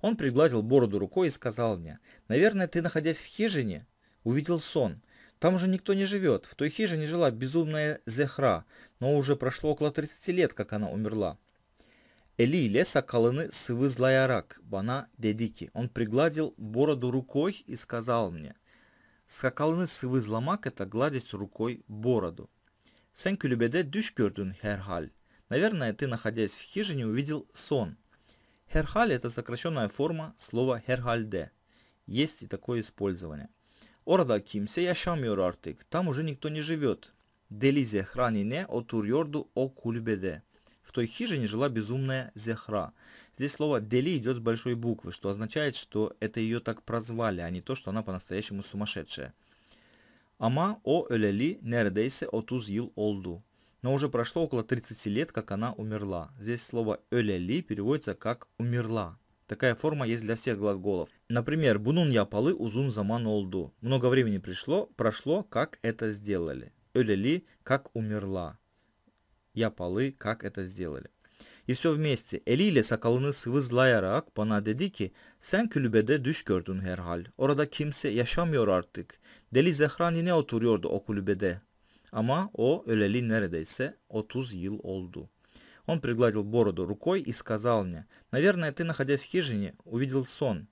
Он пригладил бороду рукой и сказал мне, «Наверное, ты, находясь в хижине, увидел сон. Там уже никто не живет. В той хижине жила безумная Зехра, но уже прошло около 30 лет, как она умерла. Eliyle сывы sıvızlayarak рак, бана ki, он пригладил бороду рукой и сказал мне, сакалыны сывы зломак это гладить рукой бороду. Sen kulübede düş gördün herhal. Наверное, ты, находясь в хижине, увидел сон. Herhal это сокращенная форма слова herhalde. Есть и такое использование. Orada kimse yaşamıyor artık. Там уже никто не живет. Deli Zehranine oturuyordu o kulübede. В той хижине жила безумная Зехра. Здесь слово «дели» идет с большой буквы, что означает, что это ее так прозвали, а не то, что она по-настоящему сумасшедшая. Ама о Элели Нередейсе Отуз Йил Олду. Но уже прошло около 30 лет, как она умерла. Здесь слово «элели» переводится как «умерла». Такая форма есть для всех глаголов. Например, «Бунун я полы узун заман олду». Много времени пришло, прошло, как это сделали. Öleli – как умерла. Я полы, как это сделали. И все вместе. Eliyle sakalını sıvızlayarak bana dedi ki sen kulübede düş gördün herhal. Orada kimse yaşamıyor artık. Deli Zehran yine oturuyordu o kulübede. Ama o öleli neredeyse 30 yıl oldu. Он пригладил бороду рукой и сказал мне, «Наверное, ты, находясь в хижине, увидел сон.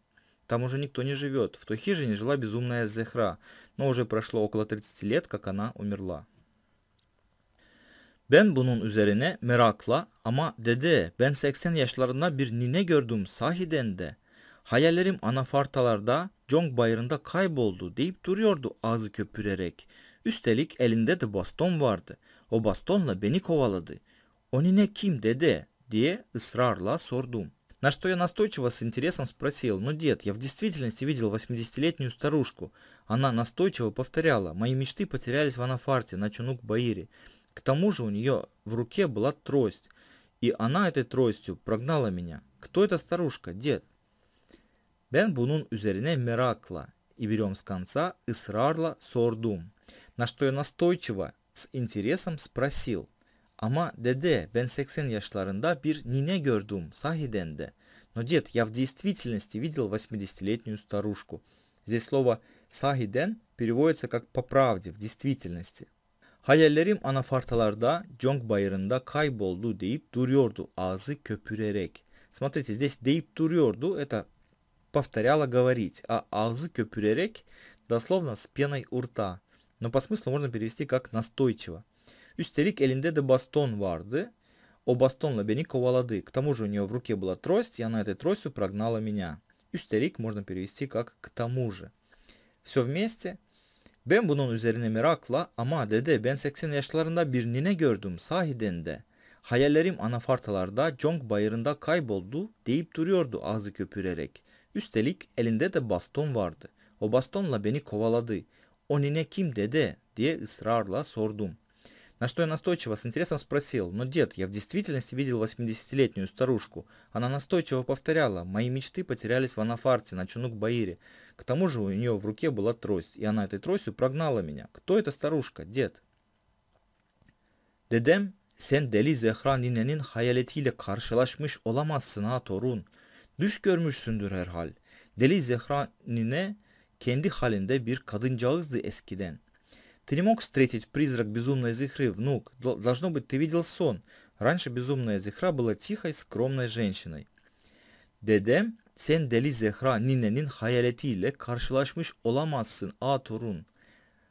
Там уже никто не живет. В той хижине жила безумная Зехра, но уже прошло около 30 лет, как она умерла. Ben bunun üzerine merakla ama dede ben 80 yaşlarında bir nine gördüm sahiden de. Hayallerim anafartalarda Jong bayırında kayboldu deyip duruyordu ağzı köpürerek. Üstelik elinde de baston vardı. O bastonla beni kovaladı. «Он и не ким, Деде?» где ısrarla сордум. На что я настойчиво с интересом спросил, «Ну, дед, я в действительности видел 80-летнюю старушку». Она настойчиво повторяла, «Мои мечты потерялись в Анафарте, на Чунук-Баире». К тому же у нее в руке была трость, и она этой тростью прогнала меня. Кто эта старушка, дед? Бен Бунун üzerine merakla и берем с конца ısrarla сордум. На что я настойчиво с интересом спросил, Ama dede ben 80 yaşlarında bir nine gördüm sahiden de. Но дед, я в действительности видел 80-летнюю старушку. Здесь слово «сахиден» переводится как «по правде», «в действительности». Hayallerim anafartalarda, Jong bayırında kayboldu deyip duruyordu ağzı köpürerek. Смотрите, здесь deyip duruyordu, это повторяла говорить, а ağzı köpürerek дословно с пеной у рта. Но по смыслу можно перевести как настойчиво. Üstelik elinde de baston vardı. О бастонла бени ковалады. К тому же у нее в руке была трость, и она этой тростью прогнала меня. Üstelik можно перевести как «к тому же». Все вместе. Ben bunun üzerine merakla ama dede ben 80 yaşlarında bir nine gördüm sahiden de. Hayallerim anafartalarda Jong bayırında kayboldu deyip duruyordu ağzı köpürerek. Üstelik elinde de baston vardı. O bastonla beni kovaladı. O nine kim dede diye ısrarla sordum. На что я настойчиво с интересом спросил, но дед, я в действительности видел 80-летнюю старушку. Она настойчиво повторяла, мои мечты потерялись в Анафарте на Чунук-Баире. К тому же у нее в руке была трость, и она этой тростью прогнала меня. Кто эта старушка, дед? Дедем сен deli zehran ninenin hayaletiyle karşılaşmış olamazsın ha torun. Düş görmüşsündür herhal. Deli zehran nine kendi halinde bir kadıncağızdı eskiden.'' Ты не мог встретить призрак безумной Зихры, внук. Должно быть, ты видел сон. Раньше безумная Зихра была тихой, скромной женщиной. Dedem, sen deli Zehra ninenin hayaletiyle karşılaşmış olamazsın а турун.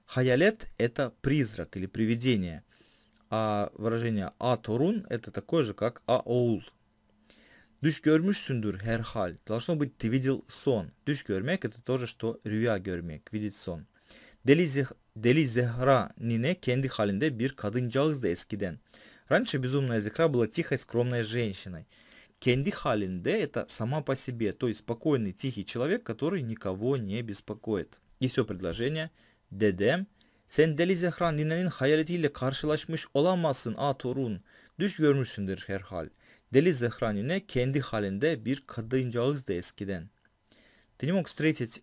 Хаялет – это призрак или привидение, а выражение а турун – это такое же, как а оул. Düş сундур herhal. Должно быть, ты видел сон. Düş görmek – это тоже, что rüya görmek, видеть сон. Дели Deli, Дели Зехра Нине kendi halinde bir kadıncağızdı eskiden. Раньше безумная Зехра была тихой, скромной женщиной. Кенди Халинде – это сама по себе, то есть спокойный, тихий человек, который никого не беспокоит. И все предложение. Dedem, sen Deli Zehra Nine'nin hayaletiyle karşılaşmış olamazsın а torun. Düş görmüşsündür herhal. Deli Zehra Nine kendi halinde bir kadıncağızdı eskiden. Ты не мог встретить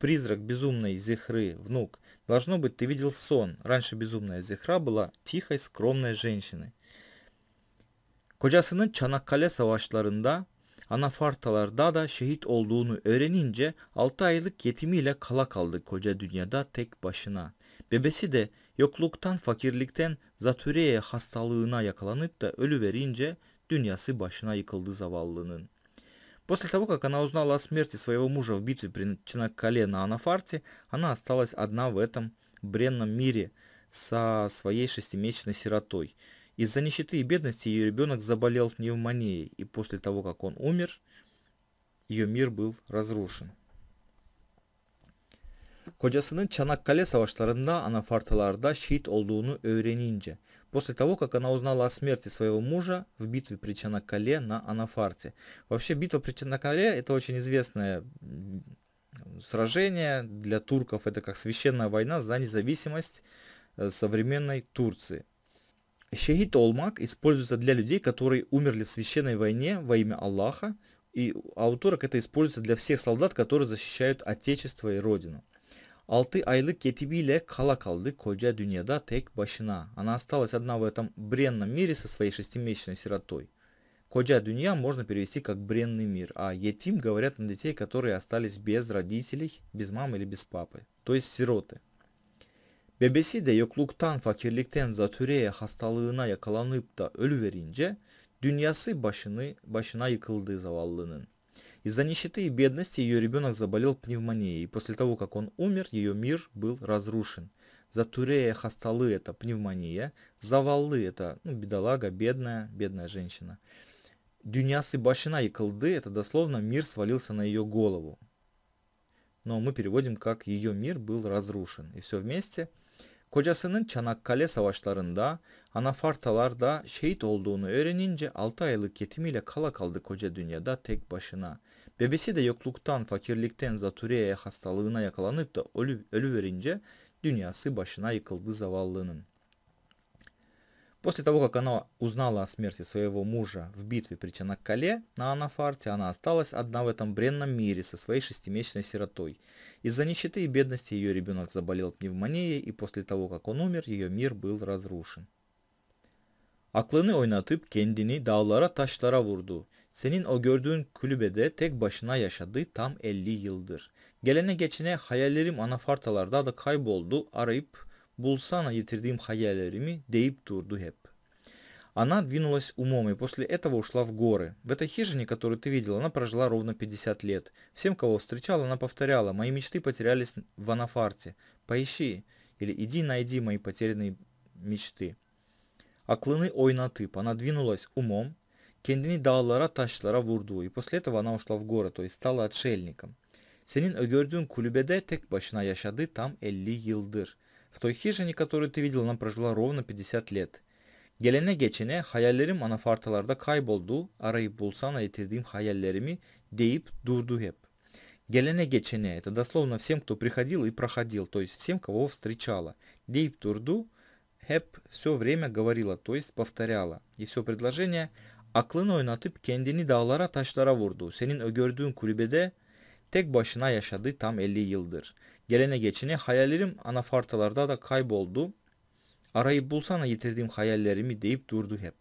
призрак безумной Зехры, внук. Должно быть, ты видел сон. Раньше безумная Зихра была тихой, скромной женщиной. Kocasının Çanakkale savaşlarında, Anafartalarda da şehit olduğunu öğrenince 6 aylık yetimiyle kala kaldı koca dünyada tek başına. Bebesi de yokluktan, fakirlikten, zatüreye hastalığına yakalanıp da ölü verince dünyası başına yıkıldı zavallının.'' После того, как она узнала о смерти своего мужа в битве при Чинакале на Анафарте, она осталась одна в этом бренном мире со своей шестимесячной сиротой. Из-за нищеты и бедности ее ребенок заболел пневмонией, и после того, как он умер, ее мир был разрушен. Kocasının Çanakkale savaşlarında Anafartalarda şehit olduğunu öğrenince после того, как она узнала о смерти своего мужа в битве при Чанакале на Анафарте. Вообще битва при Чанакале это очень известное сражение для турков, это как священная война за независимость э, современной Турции. Шахид Олмак используется для людей, которые умерли в священной войне во имя Аллаха, и у а турок это используется для всех солдат, которые защищают отечество и родину. 6 айлык yetimiyle kala kaldı koca dünyada tek başına. Она осталась одна в этом бренном мире со своей шестимесячной сиротой. Коджа Дунья можно перевести как «бренный мир», а етим говорят на детей, которые остались без родителей, без мамы или без папы, то есть сироты. Bebesi de yokluktan, fakirlikten, zatüreye, hastalığına yakalanıp da ölüverince dünyası başını başına yıkıldı zavallının. Из-за нищеты и бедности ее ребенок заболел пневмонией, и после того, как он умер, ее мир был разрушен. Затурея хасталы – это пневмония, завалы – это ну, бедолага, бедная, бедная женщина. Дюнясы башина и колды – это дословно мир свалился на ее голову. Но мы переводим как «ее мир был разрушен». И все вместе – Kocasının Çanakkale savaşlarında anafartalarda şehit olduğunu öğrenince 6 aylık yetimiyle kala kaldı koca dünyada tek başına. Bebesi de yokluktan, fakirlikten, zatürreye hastalığına yakalanıp da ölü, ölüverince dünyасы başına yıkıldı заваллының. После того, как она узнала о смерти своего мужа в битве при Чанаккале на Анафарте, она осталась одна в этом бренном мире со своей шестимесячной сиротой. Из-за нищеты и бедности ее ребенок заболел пневмонией, и после того, как он умер, ее мир был разрушен. Aklını oynatıp kendini dağlara taşlara vurdu. Senin o gördüğün kulübede tek başına yaşadığı tam 50 yıldır. Gelene geçene hayallerim anafartalarda da kayboldu. Arayıp bulsana yitirdiğim hayallerimi deyip durdu hep. Она двинулась умом и после этого ушла в горы. В этой хижине, которую ты видел, она прожила ровно 50 лет. Всем, кого встречала, она повторяла, мои мечты потерялись в Анафарте. Поищи или иди найди мои потерянные мечты. Аклыны ойнатып. Она двинулась умом, kendini dağlara taşlara vurduğu и после этого она ушла в город, то есть стала отшельником. Senin ögördüğün kulübede tek başına yaşadı tam 50 yıldır. В той хижине, которую ты видел, она прожила ровно 50 лет. Gelene geçene hayallerim anafartalarda kayboldu, arayıp bulsana yitirdiğim hayallerimi deyip durdu hep. Gelene geçene это дословно всем, кто приходил и проходил, то есть всем, кого встречала. Deyip durdu, hep все время говорила, то есть повторяла. И все предложение – Aklını oynatıp kendini dağlara taşlara vurdu. Senin gördüğün kulübede tek başına yaşadı tam 50 yıldır. Gelene geçine hayallerim anafartalarda da kayboldu. Arayı bulsana yitirdiğim hayallerimi deyip durdu хеп.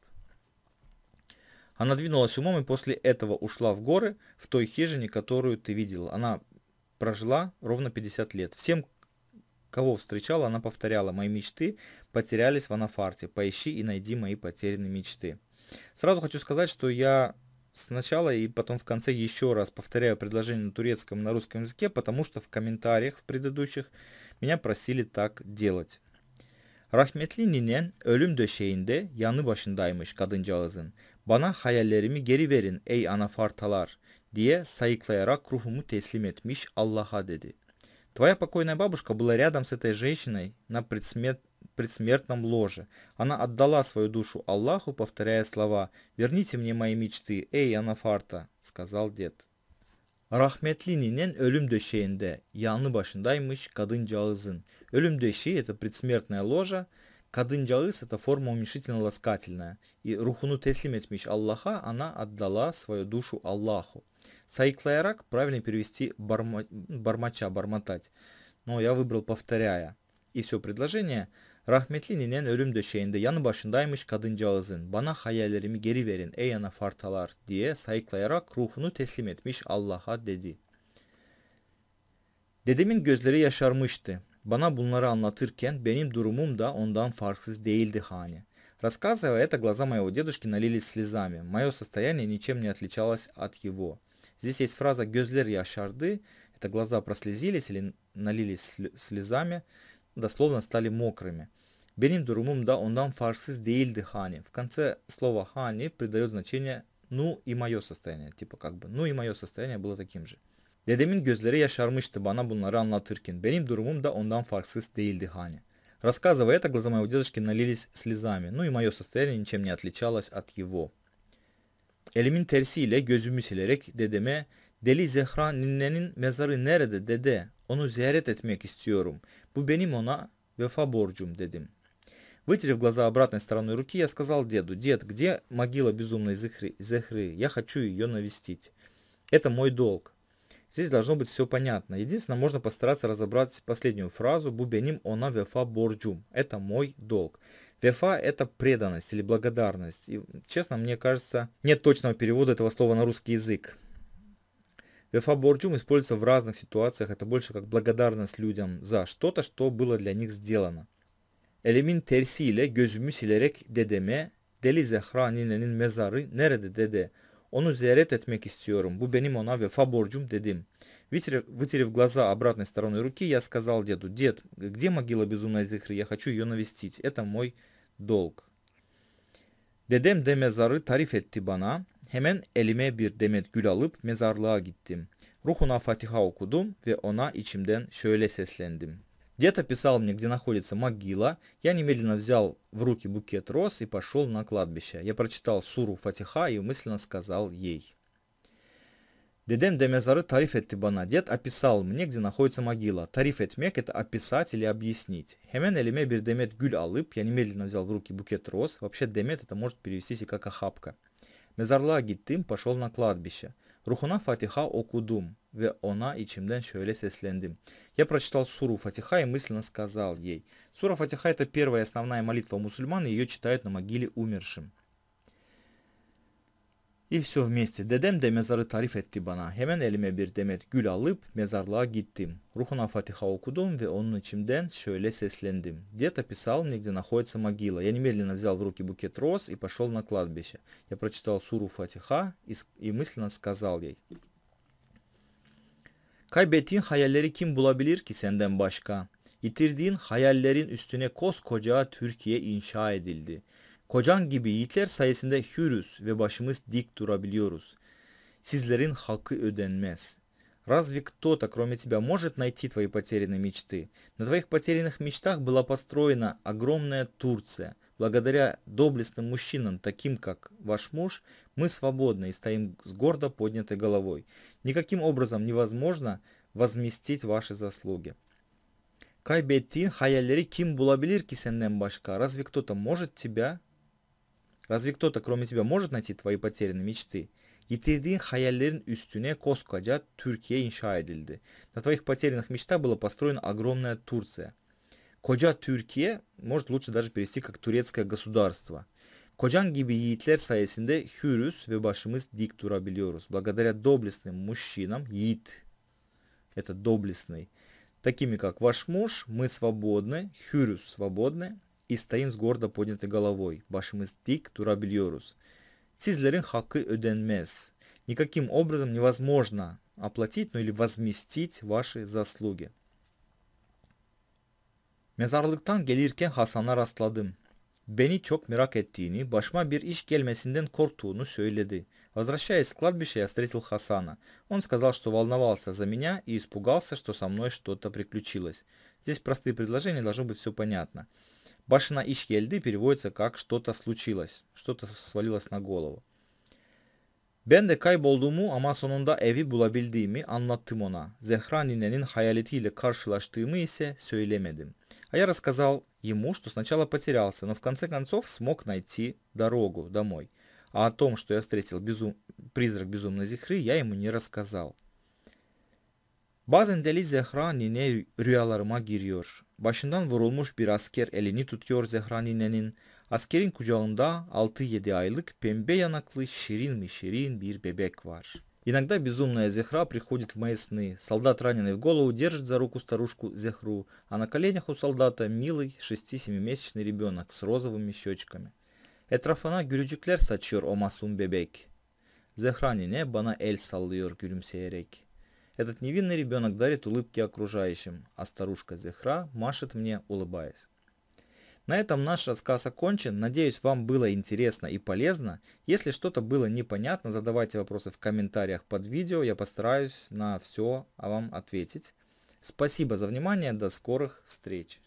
Она двинулась умом и после этого ушла в горы в той хижине, которую ты видел. Она прожила ровно 50 лет. Всем, кого встречала, она повторяла, мои мечты потерялись в анафарте. Поищи и найди мои потерянные мечты. Сразу хочу сказать, что я сначала и потом в конце еще раз повторяю предложение на турецком и на русском языке, потому что в комментариях в предыдущих меня просили так делать. Rahmetli ninen ölüm döşeğinde yanı başındaymış kadıncağızın. Bana hayallerimi geri verin ey anafartalar diye sayıklayarak ruhumu teslim etmiş Allah'a dedi. Твоя покойная бабушка была рядом с этой женщиной на предсмер предсмертном ложе. Она отдала свою душу Аллаху, повторяя слова «Верните мне мои мечты, эй Анафарта», — сказал дед. Рахметли нинен Рахметлининен ölüm döşeğinde, yanı başındaymış kadıncağızın. Ölüm дöşеği – это предсмертная ложа, Кадынджалыс – это форма уменьшительно-ласкательная, и рухуну теслим этмич Аллаха она отдала свою душу Аллаху. Сайклайрак правильно перевести барма, бармача, бармотать, но я выбрал повторяя. И все предложение – Rahmetli ninen ölüm döşeğinde yanı başındaymış kadıncağızın bana hayallerimi geri verin ey ana fartalar diye sayıklayarak ruhunu teslim etmiş Allah'a dedi. Dedemin gözleri yaşarmıştı. Bana bunları anlatırken benim durumum da ondan farksız değildi hani. Рассказывая это, глаза моего дедушки налились слезами. Мое состояние ничем не отличалось от его. Здесь есть фраза «гёзлер яшарды», это глаза прослезились или налились слезами, дословно стали мокрыми. Benim durумum да ондан фарсыз değildi hani. В конце слова hani придает значение ну и мое состояние. Типа как бы ну и мое состояние было таким же. Dedemin gözleri yaşarmıştı bana bunları anlatırken. Benim durumum da ondan farksız değildi hani. Рассказывая это, глаза моего дедушки налились слезами. Ну и мое состояние ничем не отличалось от его. Elimin tersiyle gözümü silerek dedeme Deli Zehra ninnenin mezarı nerede dede? Onu ziyaret etmek istiyorum. Bu benim ona vefa borcum dedim. Вытерев глаза обратной стороной руки, я сказал деду, «Дед, где могила безумной Зехры? Я хочу ее навестить. Это мой долг». Здесь должно быть все понятно. Единственное, можно постараться разобрать последнюю фразу «Бубяним она вефа борджум». Это мой долг. Вефа – это преданность или благодарность. И, честно, мне кажется, нет точного перевода этого слова на русский язык. Вефа борджум используется в разных ситуациях. Это больше как благодарность людям за что-то, что было для них сделано. Elimin tersiyle gözümü silerek dedeme Deli Zehra ninenin mezarı nerede dede? Onu ziyaret etmek istiyorum. Bu benim ona вефа борджум dedim. Вытерев глаза обратной стороной руки, я сказал деду, «Дед, где могила безумной Зихры? Я хочу ее навестить. Это мой долг». Dedem de mezarı tarif etti bana. Hemen elime bir demet gül alıp mezarlığa gittim. Ruhuna Fatiha okudum ve ona içimden şöyle seslendim. Дед описал мне, где находится могила. Я немедленно взял в руки букет роз и пошел на кладбище. Я прочитал суру Фатиха и мысленно сказал ей. Дедем де мезары тариф тибана. Дед описал мне, где находится могила. Тарифет мек это описать или объяснить. Хемен элеме бир демет гюль алып. Я немедленно взял в руки букет роз. Вообще демет это может перевестись и как охапка. Мезарла гиттым пошел на кладбище. Рухуна фатиха окудум. Ve ona içimden şöyle сесленdim. Я прочитал Суру Фатиха и мысленно сказал ей. Сура Фатиха это первая основная молитва мусульман, и ее читают на могиле умершим. И все вместе. Дедем де мезары tarif etti bana. Hemen elime bir demet gül alıp mezarlığa gittim. Ruhuna Fatiha okudum ve onun içimden şöyle seslendim. Дед описал мне, где находится могила. Я немедленно взял в руки букет роз и пошел на кладбище. Я прочитал суру Фатиха и, и мысленно сказал ей. Kaybettiğin hayalleri kim bulabilir ki senden başka? Yitirdiğin hayallerin üstüne koskoca Türkiye inşa edildi. Kocan gibi yiğitler sayesinde hürüz ve başımız dik durabiliyoruz. Sizlerin hakkı ödenmez. Разве кто-то, кроме тебя, может найти твои потерянные мечты? На твоих потерянных мечтах была построена огромная Турция. Благодаря доблестным мужчинам, таким как ваш муж, мы свободны и стоим с гордо поднятой головой. никаким образом невозможно возместить ваши заслуги. Kaybettiğin hayalleri kim bulabilir ki senden başka? Разве кто-то может тебя? Разве кто-то кроме тебя может найти твои потерянные мечты? Yitirdiğin hayallerin üstüne koskoca Türkiye inşa edildi. На твоих потерянных мечтах была построена огромная Турция. Коджа Türkiye может лучше даже перевести как турецкое государство – Kocan gibi yiğitler sayesinde hürüz ve başımız dik durabiliyoruz. Благодаря доблестным мужчинам, yiğit, это доблестный, такими как ваш муж, мы свободны, хюрюс свободны и стоим с гордо поднятой головой. Başımız dik durabiliyoruz. Sizlerin hakkı ödenmez. Никаким образом невозможно оплатить, ну или возместить ваши заслуги. Mezarlıktan gelirken Hasan'a rastladım beni çok merak ettiğini, başıma bir iş gelmesinden korktuğunu söyledi. Возвращаясь в кладбище, я встретил Хасана. Он сказал, что волновался за меня и испугался, что со мной что-то приключилось. Здесь простые предложения, должно быть все понятно. Башина ишкельды переводится как «что-то случилось», «что-то свалилось на голову». Ben de kaybolduğumu ama sonunda evi bulabildiğimi anlattım ona. Zehra ninenin hayaletiyle karşılaştığımı ise söylemedim. А я рассказал ему, что сначала потерялся, но в конце концов смог найти дорогу домой. А о том, что я встретил безум... призрак безумной зихры, я ему не рассказал. Bazen deli Zehra nine rüyalarıma giriyor. Başından vurulmuş bir asker elini tutuyor Zehra ninenin. Askerin kucağında 6-7 aylık pembe yanaklı şirin mi şirin bir bebek var.'' Иногда безумная Зехра приходит в мои сны. Солдат, раненый в голову, держит за руку старушку Зехру, а на коленях у солдата милый шести 7 месячный ребенок с розовыми щечками. Etrafına gülücükler saçıyor о masum бебеки. Зехра небо бана эль sallıyor gülümseyerek. Этот невинный ребенок дарит улыбки окружающим, а старушка Зехра машет мне, улыбаясь. На этом наш рассказ окончен. Надеюсь, вам было интересно и полезно. Если что-то было непонятно, задавайте вопросы в комментариях под видео. Я постараюсь на все вам ответить. Спасибо за внимание. До скорых встреч.